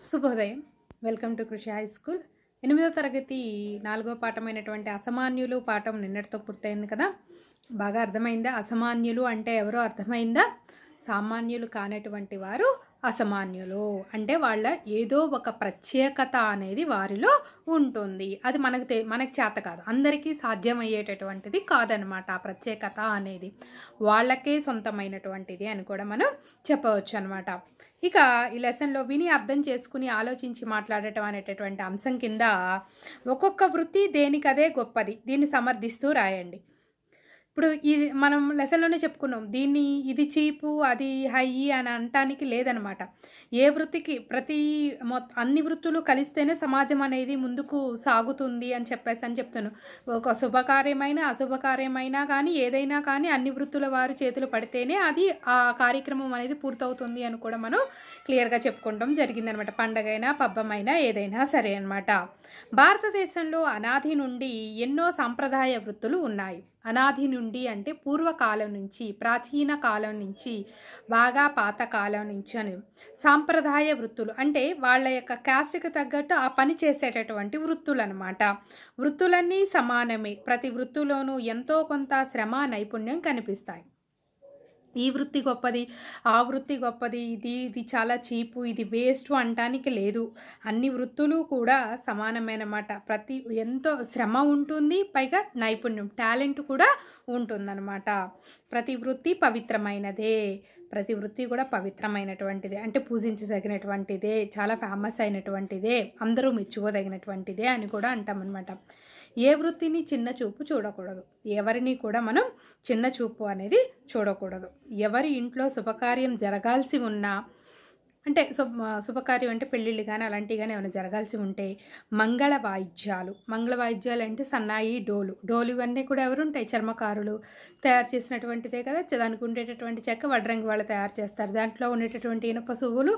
శుభోదయం welcome to Krishi high school ఎనిమిదో తరగతి నాలుగో పాఠమైనటువంటి అసమాన్యులు పాఠం నిన్నటితో పూర్తయింది కదా బాగా అర్థమైందా అసమాన్యులు అంటే ఎవరో అర్థమైందా సామాన్యులు కానటువంటి వారు అసామాన్యులు అంటే వాళ్ళ ఏదో ఒక ప్రత్యేకత అనేది వారిలో ఉంటుంది అది మనకు తె మనకు చేత కాదు అందరికీ సాధ్యమయ్యేటటువంటిది కాదనమాట ఆ ప్రత్యేకత అనేది వాళ్ళకే సొంతమైనటువంటిది అని కూడా మనం చెప్పవచ్చు అనమాట ఇక ఈ లెసన్లో విని అర్థం చేసుకుని ఆలోచించి మాట్లాడటం అనేటటువంటి అంశం కింద ఒక్కొక్క వృత్తి దేనికదే గొప్పది దీన్ని సమర్థిస్తూ రాయండి ఇప్పుడు ఇది మనం లెసన్లోనే చెప్పుకున్నాం దీన్ని ఇది చీపు అది హై అని అనటానికి లేదనమాట ఏ వృత్తికి ప్రతి అన్ని వృత్తులు కలిస్తేనే సమాజం అనేది ముందుకు సాగుతుంది అని చెప్పేసి అని చెప్తున్నాను ఒక శుభకార్యమైన అశుభకార్యమైనా కానీ ఏదైనా కానీ అన్ని వృత్తుల వారు చేతులు పడితేనే అది ఆ కార్యక్రమం అనేది పూర్తవుతుంది అని కూడా మనం క్లియర్గా చెప్పుకోవడం జరిగిందనమాట పండగైనా పబ్బమైనా ఏదైనా సరే అనమాట భారతదేశంలో అనాది నుండి ఎన్నో సాంప్రదాయ వృత్తులు ఉన్నాయి అనాది నుండి అంటే పూర్వకాలం నుంచి ప్రాచీన కాలం నుంచి బాగా పాత కాలం నుంచి అని సాంప్రదాయ వృత్తులు అంటే వాళ్ళ యొక్క క్యాస్ట్కి తగ్గట్టు ఆ పని చేసేటటువంటి వృత్తులు అనమాట వృత్తులన్నీ సమానమే ప్రతి వృత్తిలోనూ ఎంతో కొంత శ్రమ నైపుణ్యం కనిపిస్తాయి ఈ వృత్తి గొప్పది ఆ వృత్తి గొప్పది ఇది ఇది చాలా చీపు ఇది వేస్ట్ అనటానికి లేదు అన్ని వృత్తులు కూడా సమానమైనమాట ప్రతి ఎంతో శ్రమ ఉంటుంది పైగా నైపుణ్యం టాలెంట్ కూడా ఉంటుందన్నమాట ప్రతి వృత్తి పవిత్రమైనదే ప్రతి వృత్తి కూడా పవిత్రమైనటువంటిదే అంటే పూజించదగినటువంటిదే చాలా ఫేమస్ అయినటువంటిదే అందరూ మెచ్చుకోదగినటువంటిదే అని కూడా అంటామన్నమాట ఏ వృత్తిని చిన్న చూపు చూడకూడదు ఎవరిని కూడా మనం చిన్న చూపు అనేది చూడకూడదు ఎవరి ఇంట్లో శుభకార్యం జరగాల్సి ఉన్నా అంటే శుభకార్యం అంటే పెళ్ళిళ్ళు కానీ అలాంటివి కానీ ఏమైనా జరగాల్సి ఉంటే మంగళ వాయిద్యాలు మంగళ వాయిద్యాలు అంటే సన్నాయి డోలు డోలు ఇవన్నీ కూడా ఎవరు ఉంటాయి చర్మకారులు తయారు చేసినటువంటిదే కదా దానికి ఉండేటటువంటి చెక్క వడ్రంగి వాళ్ళు తయారు చేస్తారు దాంట్లో ఉండేటటువంటి ఇనప సువ్వులు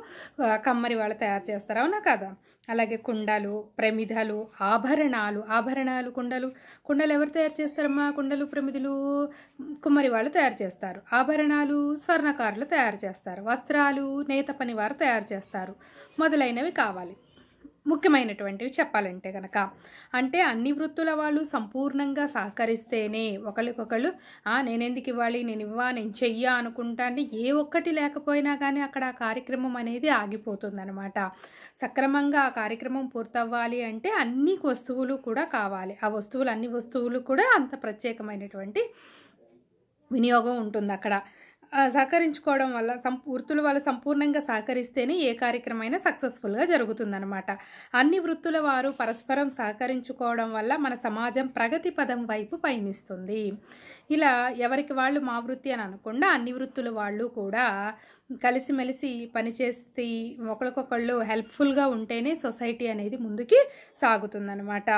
కమ్మరి వాళ్ళు తయారు చేస్తారు అవునా కదా అలాగే కుండలు ప్రమిదలు ఆభరణాలు ఆభరణాలు కుండలు కుండలు ఎవరు తయారు చేస్తారమ్మా కుండలు ప్రమిదలు కుమ్మరి వాళ్ళు తయారు చేస్తారు ఆభరణాలు స్వర్ణకారులు తయారు చేస్తారు వస్త్రాలు నేత పని వారు తయారు చేస్తారు మొదలైనవి కావాలి ముఖ్యమైనటువంటివి చెప్పాలంటే కనుక అంటే అన్ని వృత్తుల వాళ్ళు సంపూర్ణంగా సహకరిస్తేనే ఒకరికొకరు నేనెందుకు ఇవ్వాలి నేను ఇవ్వా నేను చెయ్యా అనుకుంటా అంటే ఏ ఒక్కటి లేకపోయినా కానీ అక్కడ ఆ కార్యక్రమం అనేది ఆగిపోతుందనమాట సక్రమంగా ఆ కార్యక్రమం పూర్తవ్వాలి అంటే అన్ని వస్తువులు కూడా కావాలి ఆ వస్తువులు అన్ని వస్తువులు కూడా అంత ప్రత్యేకమైనటువంటి వినియోగం ఉంటుంది అక్కడ సహకరించుకోవడం వల్ల సం వృత్తుల వల్ల సంపూర్ణంగా సహకరిస్తేనే ఏ కార్యక్రమైనా సక్సెస్ఫుల్గా జరుగుతుందనమాట అన్ని వృత్తుల వారు పరస్పరం సహకరించుకోవడం వల్ల మన సమాజం ప్రగతి పదం వైపు పయనిస్తుంది ఇలా ఎవరికి వాళ్ళు మా వృత్తి అని అనకుండా అన్ని వృత్తుల వాళ్ళు కూడా కలిసిమెలిసి పనిచేసి ఒకరికొకళ్ళు హెల్ప్ఫుల్గా ఉంటేనే సొసైటీ అనేది ముందుకి సాగుతుందనమాట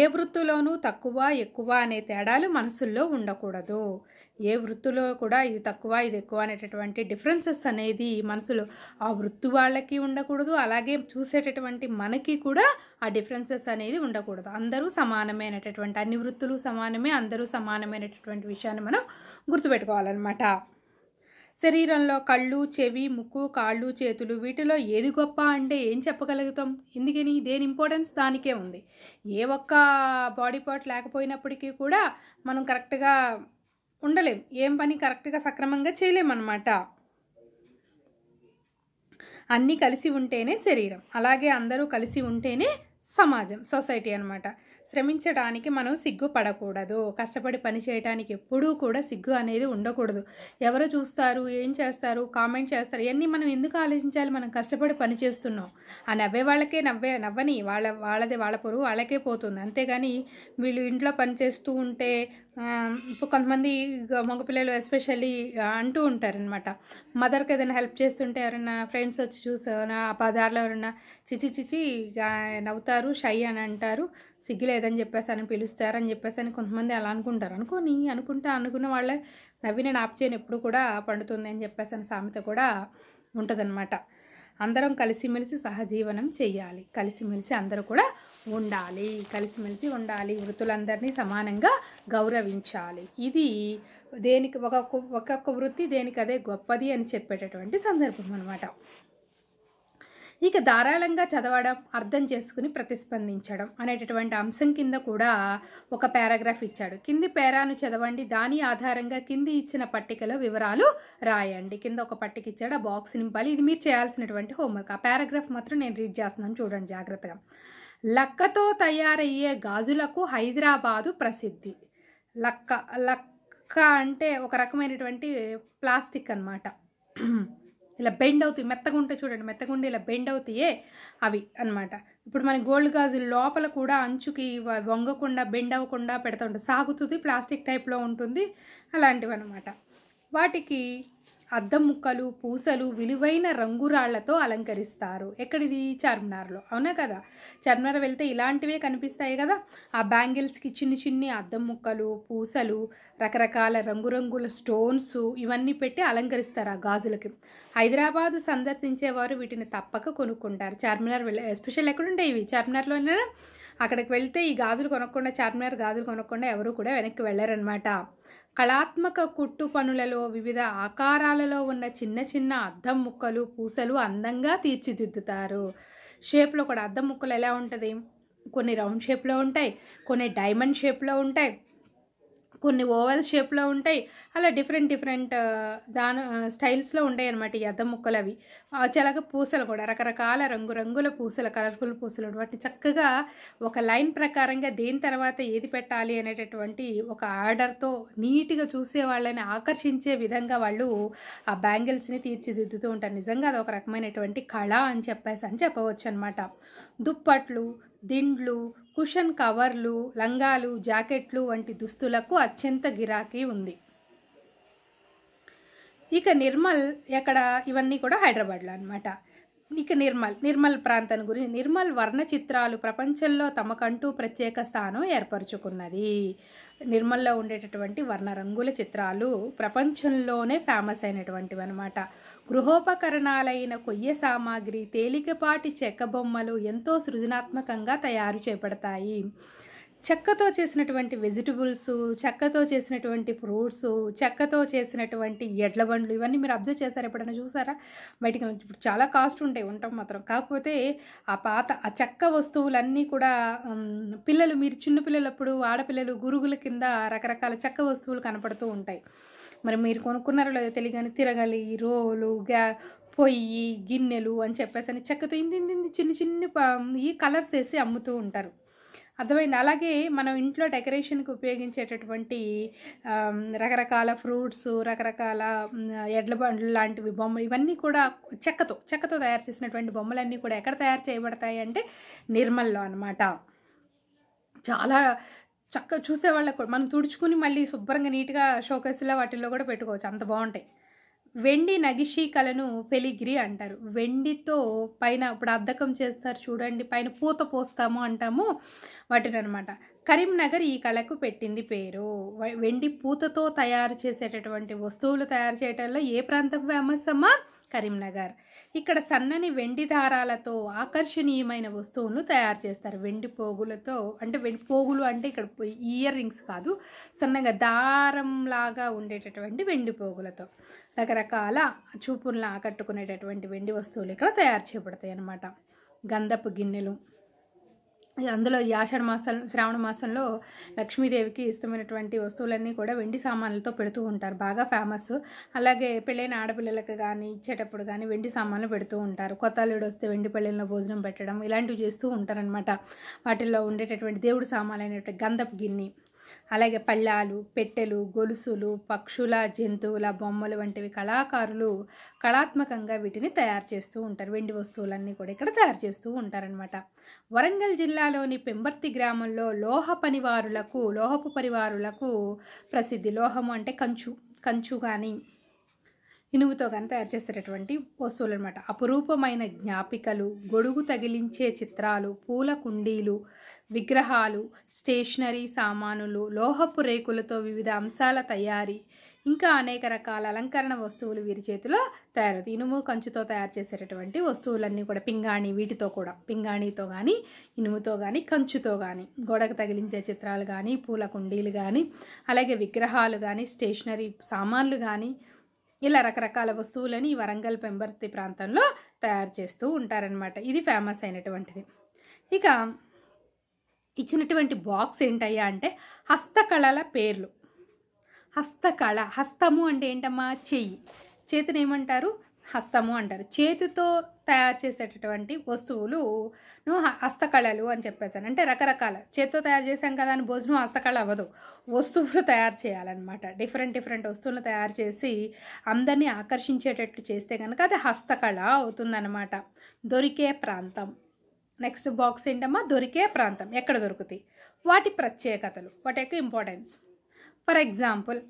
ఏ వృత్తిలోనూ తక్కువ ఎక్కువ అనే తేడాలు మనసుల్లో ఉండకూడదు ఏ వృత్తిలో కూడా ఇది తక్కువ ఇది ఎక్కువ అనేటటువంటి డిఫరెన్సెస్ అనేది మనసులో ఆ వృత్తి వాళ్ళకి ఉండకూడదు అలాగే చూసేటటువంటి మనకి కూడా ఆ డిఫరెన్సెస్ అనేది ఉండకూడదు అందరూ సమానమైనటువంటి అన్ని వృత్తులు సమానమే అందరూ సమానమైనటువంటి విషయాన్ని మనం గుర్తుపెట్టుకోవాలన్నమాట శరీరంలో కళ్ళు చెవి ముక్కు కాళ్ళు చేతులు వీటిలో ఏది గొప్ప అంటే ఏం చెప్పగలుగుతాం ఎందుకని దేని ఇంపార్టెన్స్ దానికే ఉంది ఏ ఒక్క బాడీ పార్ట్ లేకపోయినప్పటికీ కూడా మనం కరెక్ట్గా ఉండలేం ఏం పని కరెక్ట్గా సక్రమంగా చేయలేమన్నమాట అన్నీ కలిసి ఉంటేనే శరీరం అలాగే అందరూ కలిసి ఉంటేనే సమాజం సొసైటీ అనమాట శ్రమించడానికి మనం సిగ్గుపడకూడదు కష్టపడి పని చేయడానికి ఎప్పుడూ కూడా సిగ్గు అనేది ఉండకూడదు ఎవరు చూస్తారు ఏం చేస్తారు కామెంట్ చేస్తారు ఇవన్నీ మనం ఎందుకు ఆలోచించాలి మనం కష్టపడి పని చేస్తున్నాం ఆ నవ్వే వాళ్ళకే నవ్వే నవ్వని వాళ్ళ వాళ్ళది వాళ్ళ పొరుగు వాళ్ళకే పోతుంది అంతేగాని వీళ్ళు ఇంట్లో పని చేస్తూ ఉంటే కొంతమంది మగపిల్లలు ఎస్పెషల్లీ అంటూ ఉంటారనమాట మదర్కి ఏదైనా హెల్ప్ చేస్తుంటే ఎవరైనా ఫ్రెండ్స్ వచ్చి చూసారా ఆ పదార్లో ఎవరైనా చిచి చిచి నవ్వుతారు షై అని అంటారు సిగ్గు లేదని చెప్పేసి పిలుస్తారని చెప్పేసి అని కొంతమంది అలా అనుకుంటారు అనుకోని అనుకుంటా అనుకున్న వాళ్ళే నవ్వి నేను ఆప్ ఎప్పుడు కూడా పండుతుంది అని చెప్పేసి అని సామెత కూడా ఉంటుందన్నమాట అందరం కలిసిమెలిసి సహజీవనం చేయాలి కలిసిమెలిసి అందరూ కూడా ఉండాలి కలిసిమెలిసి ఉండాలి వృత్తులందరినీ సమానంగా గౌరవించాలి ఇది దేనికి ఒక్కొక్క ఒక్కొక్క వృత్తి దేనికి అదే గొప్పది అని చెప్పేటటువంటి సందర్భం అనమాట ఇక ధారాళంగా చదవడం అర్థం చేసుకుని ప్రతిస్పందించడం అనేటటువంటి అంశం కింద కూడా ఒక పారాగ్రాఫ్ ఇచ్చాడు కింది పేరాను చదవండి దాని ఆధారంగా కింది ఇచ్చిన పట్టికలో వివరాలు రాయండి కింద ఒక పట్టిక ఇచ్చాడు ఆ బాక్స్ నింపాలి ఇది మీరు చేయాల్సినటువంటి హోంవర్క్ ఆ పారాగ్రాఫ్ మాత్రం నేను రీడ్ చేస్తున్నాను చూడండి జాగ్రత్తగా లక్కతో తయారయ్యే గాజులకు హైదరాబాదు ప్రసిద్ధి లక్క లక్క అంటే ఒక రకమైనటువంటి ప్లాస్టిక్ అనమాట ఇలా బెండ్ అవుతాయి మెత్తగా ఉంటే చూడండి మెత్తగా ఉండి ఇలా బెండ్ అవుతాయే అవి అనమాట ఇప్పుడు మన గోల్డ్ గాజు లోపల కూడా అంచుకి వంగకుండా బెండ్ అవ్వకుండా పెడతా ఉంటుంది సాగుతుంది ప్లాస్టిక్ టైప్లో ఉంటుంది అలాంటివి అనమాట వాటికి అద్దం ముక్కలు పూసలు విలువైన రంగురాళ్లతో అలంకరిస్తారు ఎక్కడిది చార్మినార్లో అవునా కదా చార్మినార్ వెళ్తే ఇలాంటివే కనిపిస్తాయి కదా ఆ బ్యాంగిల్స్కి చిన్ని చిన్ని అద్దం ముక్కలు పూసలు రకరకాల రంగురంగుల స్టోన్స్ ఇవన్నీ పెట్టి అలంకరిస్తారు ఆ గాజులకి హైదరాబాద్ సందర్శించేవారు వీటిని తప్పక కొనుక్కుంటారు చార్మినార్ వెళ్ళే ఎస్పెషల్ ఎక్కడుంటే ఇవి చార్మినార్లోనే అక్కడికి వెళ్తే ఈ గాజులు కొనకుండా చార్మినార్ గాజులు కొనకుండా ఎవరు కూడా వెనక్కి వెళ్ళారనమాట కళాత్మక కుట్టు పనులలో వివిధ ఆకారాలలో ఉన్న చిన్న చిన్న అద్దం ముక్కలు పూసలు అందంగా తీర్చిదిద్దుతారు షేప్లో కూడా అద్దం ముక్కలు ఎలా ఉంటుంది కొన్ని రౌండ్ షేప్లో ఉంటాయి కొన్ని డైమండ్ షేప్లో ఉంటాయి కొన్ని ఓవల్ షేప్లో ఉంటాయి అలా డిఫరెంట్ డిఫరెంట్ దాని స్టైల్స్లో ఉంటాయి అనమాట ఈ అద్దం ముక్కలు అవి చలక పూసలు కూడా రకరకాల రంగురంగుల పూసలు కలర్ఫుల్ పూసలు వాటిని చక్కగా ఒక లైన్ ప్రకారంగా దేని తర్వాత ఏది పెట్టాలి అనేటటువంటి ఒక ఆర్డర్తో నీట్గా చూసే వాళ్ళని ఆకర్షించే విధంగా వాళ్ళు ఆ బ్యాంగిల్స్ని తీర్చిదిద్దుతూ ఉంటారు నిజంగా అది ఒక రకమైనటువంటి కళ అని చెప్పేసి అని చెప్పవచ్చు అనమాట దుప్పట్లు దిండ్లు కుషన్ కవర్లు లంగాలు జాకెట్లు వంటి దుస్తులకు అత్యంత గిరాకీ ఉంది ఇక నిర్మల్ ఎక్కడ ఇవన్నీ కూడా హైదరాబాద్లో అనమాట ఇక నిర్మల్ నిర్మల్ ప్రాంతం గురించి నిర్మల్ వర్ణ చిత్రాలు ప్రపంచంలో తమకంటూ ప్రత్యేక స్థానం ఏర్పరచుకున్నది నిర్మల్లో ఉండేటటువంటి వర్ణ రంగుల చిత్రాలు ప్రపంచంలోనే ఫేమస్ అయినటువంటివి అనమాట గృహోపకరణాలైన కొయ్య సామాగ్రి తేలికపాటి చెక్క బొమ్మలు ఎంతో సృజనాత్మకంగా తయారు చేపడతాయి చెక్కతో చేసినటువంటి వెజిటబుల్స్ చెక్కతో చేసినటువంటి ఫ్రూట్స్ చెక్కతో చేసినటువంటి ఎడ్ల బండ్లు ఇవన్నీ మీరు అబ్జర్వ్ చేశారు ఎప్పుడైనా చూసారా బయటికి ఇప్పుడు చాలా కాస్ట్ ఉంటాయి ఉంటాం మాత్రం కాకపోతే ఆ పాత ఆ చెక్క వస్తువులన్నీ కూడా పిల్లలు మీరు చిన్నపిల్లలప్పుడు ఆడపిల్లలు గురుగుల కింద రకరకాల చెక్క వస్తువులు కనపడుతూ ఉంటాయి మరి మీరు కొనుక్కున్నారో లేదో తెలియని తిరగలి రోలు గ్యా పొయ్యి గిన్నెలు అని చెప్పేసి అని చెక్కతో ఇంది చిన్న చిన్న ఈ కలర్స్ వేసి అమ్ముతూ ఉంటారు అర్థమైంది అలాగే మనం ఇంట్లో డెకరేషన్కి ఉపయోగించేటటువంటి రకరకాల ఫ్రూట్స్ రకరకాల ఎడ్ల బండ్లు లాంటివి బొమ్మలు ఇవన్నీ కూడా చెక్కతో చెక్కతో తయారు చేసినటువంటి బొమ్మలన్నీ కూడా ఎక్కడ తయారు చేయబడతాయి అంటే నిర్మల్లో అనమాట చాలా చక్కగా చూసేవాళ్ళకు కూడా మనం తుడుచుకుని మళ్ళీ శుభ్రంగా నీట్గా షోకేస్లో వాటిల్లో కూడా పెట్టుకోవచ్చు అంత బాగుంటాయి వెండి నగిషీ కళను పెలిగిరి అంటారు వెండితో పైన ఇప్పుడు అద్దకం చేస్తారు చూడండి పైన పూత పోస్తాము అంటాము వాటిని అనమాట కరీంనగర్ ఈ కళకు పెట్టింది పేరు వెండి పూతతో తయారు చేసేటటువంటి వస్తువులు తయారు చేయటంలో ఏ ప్రాంతం ఫేమస్ అమ్మా కరీంనగర్ ఇక్కడ సన్నని వెండి దారాలతో ఆకర్షణీయమైన వస్తువులను తయారు చేస్తారు వెండి పోగులతో అంటే వెండి పోగులు అంటే ఇక్కడ ఇయర్ రింగ్స్ కాదు సన్నగా దారంలాగా ఉండేటటువంటి వెండి పోగులతో రకరకాల చూపులను ఆకట్టుకునేటటువంటి వెండి వస్తువులు ఇక్కడ తయారు చేయబడతాయి అన్నమాట గంధపు గిన్నెలు అందులో ఈ ఆషాఢ మాసం శ్రావణ మాసంలో లక్ష్మీదేవికి ఇష్టమైనటువంటి వస్తువులన్నీ కూడా వెండి సామాన్లతో పెడుతూ ఉంటారు బాగా ఫేమస్ అలాగే పెళ్ళైన ఆడపిల్లలకు కానీ ఇచ్చేటప్పుడు కానీ వెండి సామాన్లు పెడుతూ ఉంటారు కొత్త అల్లుడు వస్తే వెండి పెళ్ళిలో భోజనం పెట్టడం ఇలాంటివి చేస్తూ ఉంటారనమాట వాటిల్లో ఉండేటటువంటి దేవుడు సామాన్లు అనేటువంటి గంధపు గిన్నె అలాగే పళ్ళాలు పెట్టెలు గొలుసులు పక్షుల జంతువుల బొమ్మలు వంటివి కళాకారులు కళాత్మకంగా వీటిని తయారు చేస్తూ ఉంటారు వెండి వస్తువులన్నీ కూడా ఇక్కడ తయారు చేస్తూ ఉంటారనమాట వరంగల్ జిల్లాలోని పెంబర్తి గ్రామంలో లోహ పనివారులకు లోహపు పరివారులకు ప్రసిద్ధి లోహము అంటే కంచు కంచు కానీ ఇనుముతో కానీ తయారు చేసేటటువంటి వస్తువులు అనమాట అపురూపమైన జ్ఞాపికలు గొడుగు తగిలించే చిత్రాలు పూల కుండీలు విగ్రహాలు స్టేషనరీ సామానులు లోహపు రేకులతో వివిధ అంశాల తయారీ ఇంకా అనేక రకాల అలంకరణ వస్తువులు వీరి చేతిలో తయారవుతాయి ఇనుము కంచుతో తయారు చేసేటటువంటి వస్తువులన్నీ కూడా పింగాణి వీటితో కూడా పింగాణితో కానీ ఇనుముతో కానీ కంచుతో కానీ గోడకు తగిలించే చిత్రాలు కానీ పూల కుండీలు కానీ అలాగే విగ్రహాలు కానీ స్టేషనరీ సామాన్లు కానీ ఇలా రకరకాల వస్తువులని వరంగల్ పెంబర్తి ప్రాంతంలో తయారు చేస్తూ ఉంటారనమాట ఇది ఫేమస్ అయినటువంటిది ఇక ఇచ్చినటువంటి బాక్స్ ఏంటయ్యా అంటే హస్తకళల పేర్లు హస్తకళ హస్తము అంటే ఏంటమ్మా చెయ్యి చేతిని ఏమంటారు హస్తము అంటారు చేతితో తయారు చేసేటటువంటి వస్తువులు హస్తకళలు అని చెప్పేసాను అంటే రకరకాల చేతితో తయారు చేసాం కదా అని భోజనం హస్తకళ అవ్వదు వస్తువులు తయారు చేయాలన్నమాట డిఫరెంట్ డిఫరెంట్ వస్తువులు తయారు చేసి అందరినీ ఆకర్షించేటట్లు చేస్తే కనుక అది హస్తకళ అవుతుందన్నమాట దొరికే ప్రాంతం నెక్స్ట్ బాక్స్ ఏంటమ్మా దొరికే ప్రాంతం ఎక్కడ దొరుకుతాయి వాటి ప్రత్యేకతలు వాటి యొక్క ఇంపార్టెన్స్ ఫర్ ఎగ్జాంపుల్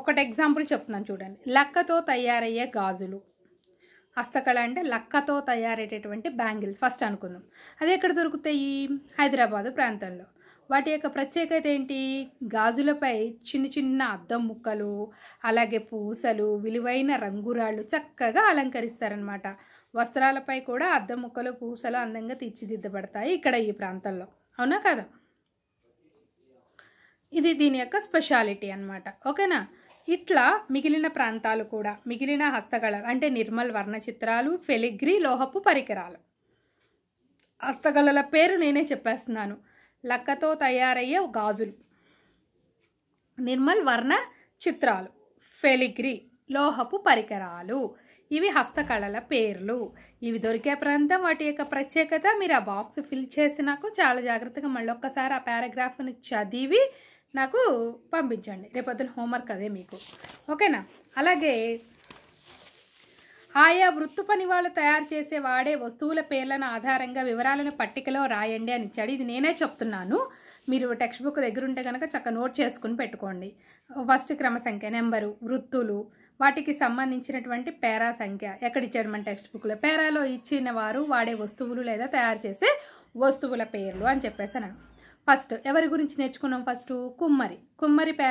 ఒకటి ఎగ్జాంపుల్ చెప్తున్నాను చూడండి లక్కతో తయారయ్యే గాజులు హస్తకళ అంటే లక్కతో తయారయ్యేటటువంటి బ్యాంగిల్స్ ఫస్ట్ అనుకుందాం అది ఎక్కడ దొరుకుతాయి హైదరాబాదు ప్రాంతంలో వాటి యొక్క ప్రత్యేకత ఏంటి గాజులపై చిన్న చిన్న అద్దం ముక్కలు అలాగే పూసలు విలువైన రంగురాళ్ళు చక్కగా అలంకరిస్తారనమాట వస్త్రాలపై కూడా అద్దం ముక్కలు పూసలు అందంగా తీర్చిదిద్దబడతాయి ఇక్కడ ఈ ప్రాంతంలో అవునా కదా ఇది దీని యొక్క స్పెషాలిటీ అనమాట ఓకేనా ఇట్లా మిగిలిన ప్రాంతాలు కూడా మిగిలిన హస్తకళలు అంటే నిర్మల్ వర్ణ చిత్రాలు ఫెలిగ్రీ లోహపు పరికరాలు హస్తకళల పేరు నేనే చెప్పేస్తున్నాను లక్కతో తయారయ్యే గాజులు నిర్మల్ వర్ణ చిత్రాలు ఫెలిగ్రీ లోహపు పరికరాలు ఇవి హస్తకళల పేర్లు ఇవి దొరికే ప్రాంతం వాటి యొక్క ప్రత్యేకత మీరు ఆ బాక్స్ ఫిల్ చేసి నాకు చాలా జాగ్రత్తగా మళ్ళీ ఒక్కసారి ఆ పారాగ్రాఫ్ని చదివి నాకు పంపించండి రేపొద్దున హోంవర్క్ అదే మీకు ఓకేనా అలాగే ఆయా వృత్తు పని వాళ్ళు తయారు చేసే వాడే వస్తువుల పేర్లను ఆధారంగా వివరాలను పట్టికలో రాయండి అని ఇచ్చాడు ఇది నేనే చెప్తున్నాను మీరు టెక్స్ట్ బుక్ దగ్గర ఉంటే కనుక చక్క నోట్ చేసుకుని పెట్టుకోండి ఫస్ట్ క్రమ సంఖ్య నెంబరు వృత్తులు వాటికి సంబంధించినటువంటి పేరా సంఖ్య ఎక్కడ ఇచ్చాడు మన టెక్స్ట్ బుక్లో పేరాలో ఇచ్చిన వారు వాడే వస్తువులు లేదా తయారు చేసే వస్తువుల పేర్లు అని చెప్పేసి ఫస్ట్ ఎవరి గురించి నేర్చుకున్నాం ఫస్ట్ కుమ్మరి కుమ్మరి పే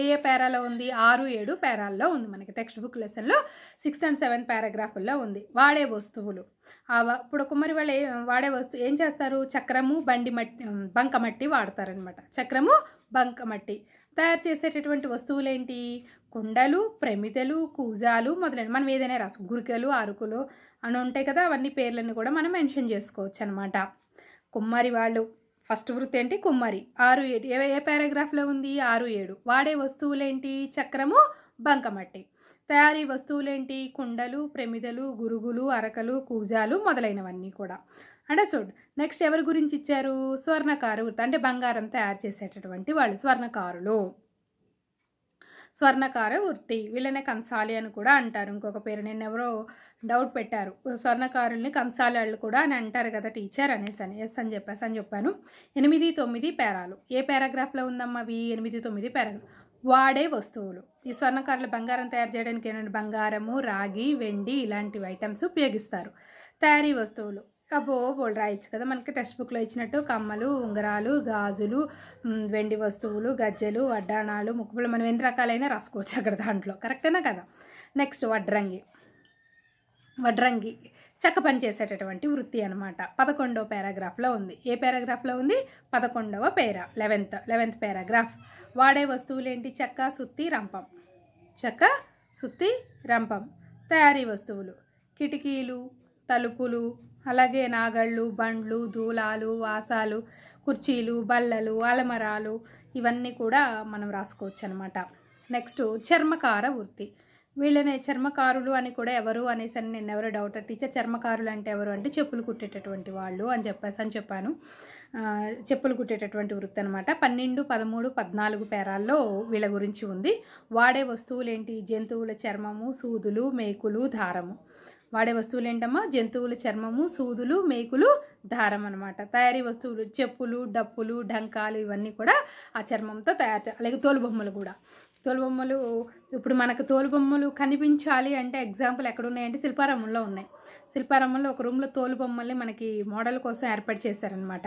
ఏ ఏ పేరాలో ఉంది ఆరు ఏడు పేరాల్లో ఉంది మనకి టెక్స్ట్ బుక్ లెసన్లో సిక్స్త్ అండ్ సెవెంత్ పారాగ్రాఫుల్లో ఉంది వాడే వస్తువులు ఇప్పుడు కుమ్మరి వాళ్ళు వాడే వస్తువు ఏం చేస్తారు చక్రము బండి మట్టి బంకమట్టి వాడతారనమాట చక్రము బంకమట్టి తయారు చేసేటటువంటి వస్తువులు ఏంటి కుండలు ప్రమిదలు కూజాలు మొదలైన మనం ఏదైనా రాసు గురికలు అరుకులు అని ఉంటాయి కదా అవన్నీ పేర్లను కూడా మనం మెన్షన్ చేసుకోవచ్చు అనమాట కుమ్మరి వాళ్ళు ఫస్ట్ వృత్తి ఏంటి కుమ్మరి ఆరు ఏడు ఏ ఏ పారాగ్రాఫ్లో ఉంది ఆరు ఏడు వాడే వస్తువులేంటి చక్రము బంకమట్టి తయారీ వస్తువులేంటి కుండలు ప్రమిదలు గురుగులు అరకలు కూజాలు మొదలైనవన్నీ కూడా అంటే చూడు నెక్స్ట్ ఎవరి గురించి ఇచ్చారు స్వర్ణకారు అంటే బంగారం తయారు చేసేటటువంటి వాళ్ళు స్వర్ణకారులు స్వర్ణకార వృత్తి వీళ్ళనే కంసాలి అని కూడా అంటారు ఇంకొక పేరు నేను ఎవరో డౌట్ పెట్టారు స్వర్ణకారుల్ని వాళ్ళు కూడా అని అంటారు కదా టీచర్ అనేసి అని ఎస్ అని చెప్పేసి అని చెప్పాను ఎనిమిది తొమ్మిది పేరాలు ఏ పారాగ్రాఫ్లో ఉందమ్మా అవి ఎనిమిది తొమ్మిది పేరాలు వాడే వస్తువులు ఈ స్వర్ణకారులు బంగారం తయారు చేయడానికి ఏంటంటే బంగారము రాగి వెండి ఇలాంటి ఐటమ్స్ ఉపయోగిస్తారు తయారీ వస్తువులు కబో బోల్ రాయొచ్చు కదా మనకి టెక్స్ట్ బుక్లో ఇచ్చినట్టు కమ్మలు ఉంగరాలు గాజులు వెండి వస్తువులు గజ్జెలు వడ్డాణాలు ముక్కుపులు మనం ఎన్ని రకాలైన రాసుకోవచ్చు అక్కడ దాంట్లో కరెక్టేనా కదా నెక్స్ట్ వడ్రంగి వడ్రంగి చెక్క పని చేసేటటువంటి వృత్తి అనమాట పదకొండవ పారాగ్రాఫ్లో ఉంది ఏ పారాగ్రాఫ్లో ఉంది పదకొండవ పేరా లెవెన్త్ లెవెన్త్ పారాగ్రాఫ్ వాడే వస్తువులు ఏంటి చెక్క సుత్తి రంపం చెక్క సుత్తి రంపం తయారీ వస్తువులు కిటికీలు తలుపులు అలాగే నాగళ్ళు బండ్లు దూలాలు వాసాలు కుర్చీలు బల్లలు అలమరాలు ఇవన్నీ కూడా మనం రాసుకోవచ్చు అనమాట నెక్స్ట్ చర్మకార వృత్తి వీళ్ళనే చర్మకారులు అని కూడా ఎవరు అనేసి అని నేను ఎవరు డౌట్ టీచర్ చర్మకారులు అంటే ఎవరు అంటే చెప్పులు కుట్టేటటువంటి వాళ్ళు అని చెప్పేసి అని చెప్పాను చెప్పులు కుట్టేటటువంటి వృత్తి అనమాట పన్నెండు పదమూడు పద్నాలుగు పేరాల్లో వీళ్ళ గురించి ఉంది వాడే వస్తువులు ఏంటి జంతువుల చర్మము సూదులు మేకులు దారము వాడే వస్తువులు ఏంటమ్మా జంతువుల చర్మము సూదులు మేకులు దారం అనమాట తయారీ వస్తువులు చెప్పులు డప్పులు డంకాలు ఇవన్నీ కూడా ఆ చర్మంతో తయారు అలాగే తోలుబొమ్మలు కూడా తోలుబొమ్మలు ఇప్పుడు మనకు తోలుబొమ్మలు కనిపించాలి అంటే ఎగ్జాంపుల్ ఎక్కడ ఉన్నాయంటే శిల్పారామంలో ఉన్నాయి శిల్పారామంలో ఒక రూమ్లో తోలుబొమ్మల్ని మనకి మోడల్ కోసం ఏర్పాటు చేశారనమాట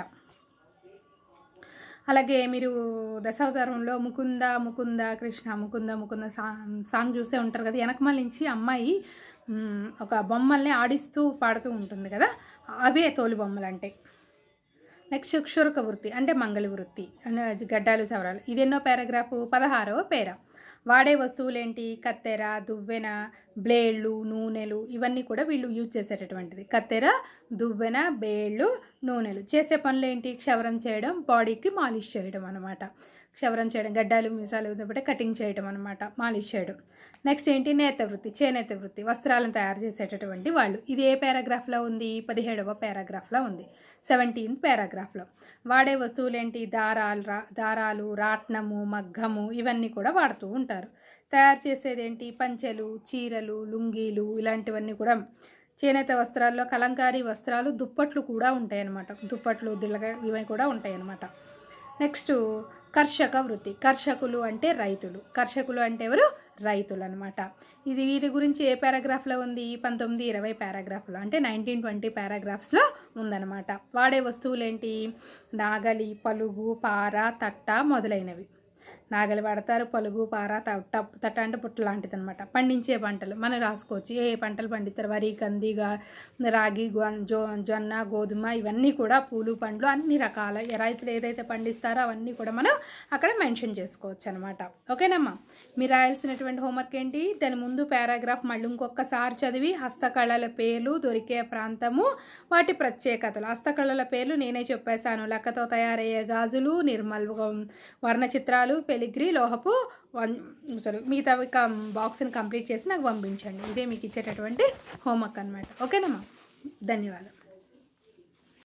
అలాగే మీరు దశావతారంలో ముకుంద ముకుంద కృష్ణ ముకుంద ముకుంద సాంగ్ చూసే ఉంటారు కదా వెనకమాల నుంచి అమ్మాయి ఒక బొమ్మల్ని ఆడిస్తూ పాడుతూ ఉంటుంది కదా అవే తోలు బొమ్మలు అంటే నెక్స్ట్ క్షురక వృత్తి అంటే మంగళ వృత్తి గడ్డాలు చవరాలు ఇది ఎన్నో పారాగ్రాఫ్ పదహారవ పేర వాడే వస్తువులేంటి కత్తెర దువ్వెన బ్లేళ్ళు నూనెలు ఇవన్నీ కూడా వీళ్ళు యూజ్ చేసేటటువంటిది కత్తెర దువ్వెన బ్లేళ్ళు నూనెలు చేసే పనులేంటి క్షవరం చేయడం బాడీకి మాలిష్ చేయడం అనమాట క్షవరం చేయడం గడ్డాలు మీసాలు ఉన్నప్పుడే కటింగ్ చేయడం అనమాట మాలిష్ చేయడం నెక్స్ట్ ఏంటి నేత వృత్తి చేనేత వృత్తి వస్త్రాలను తయారు చేసేటటువంటి వాళ్ళు ఇది ఏ పారాగ్రాఫ్లో ఉంది పదిహేడవ పారాగ్రాఫ్లో ఉంది సెవెంటీన్త్ పారాగ్రాఫ్లో వాడే వస్తువులు ఏంటి దారాలు రా దారాలు రాట్నము మగ్గము ఇవన్నీ కూడా వాడుతూ ఉంటారు తయారు చేసేదేంటి పంచెలు చీరలు లుంగీలు ఇలాంటివన్నీ కూడా చేనేత వస్త్రాల్లో కలంకారీ వస్త్రాలు దుప్పట్లు కూడా ఉంటాయన్నమాట దుప్పట్లు దిల్లగా ఇవన్నీ కూడా ఉంటాయన్నమాట నెక్స్ట్ కర్షక వృత్తి కర్షకులు అంటే రైతులు కర్షకులు అంటే ఎవరు రైతులు అనమాట ఇది వీరి గురించి ఏ పారాగ్రాఫ్లో ఉంది పంతొమ్మిది ఇరవై పారాగ్రాఫ్లో అంటే నైన్టీన్ ట్వంటీ పారాగ్రాఫ్స్లో ఉందన్నమాట వాడే వస్తువులేంటి నాగలి పలుగు పార తట్ట మొదలైనవి నాగలి పడతారు పలుగు పార తట్ట అంటే పుట్ట లాంటిది అనమాట పండించే పంటలు మనం రాసుకోవచ్చు ఏ పంటలు పండిస్తారు వరి కందిగా రాగి జో జొన్న గోధుమ ఇవన్నీ కూడా పూలు పండ్లు అన్ని రకాల రైతులు ఏదైతే పండిస్తారో అవన్నీ కూడా మనం అక్కడ మెన్షన్ చేసుకోవచ్చు అనమాట ఓకేనమ్మా మీరు రాయాల్సినటువంటి హోంవర్క్ ఏంటి దాని ముందు పారాగ్రాఫ్ మళ్ళీ ఇంకొకసారి చదివి హస్తకళల పేర్లు దొరికే ప్రాంతము వాటి ప్రత్యేకతలు హస్తకళల పేర్లు నేనే చెప్పేశాను లెక్కతో తయారయ్యే గాజులు నిర్మల్ వర్ణ చిత్రాలు ముక్కలు పెలిగ్రి లోహపు వన్ సారీ మిగతా బాక్స్ని కంప్లీట్ చేసి నాకు పంపించండి ఇదే మీకు ఇచ్చేటటువంటి హోంవర్క్ అనమాట ఓకేనమ్మా ధన్యవాదాలు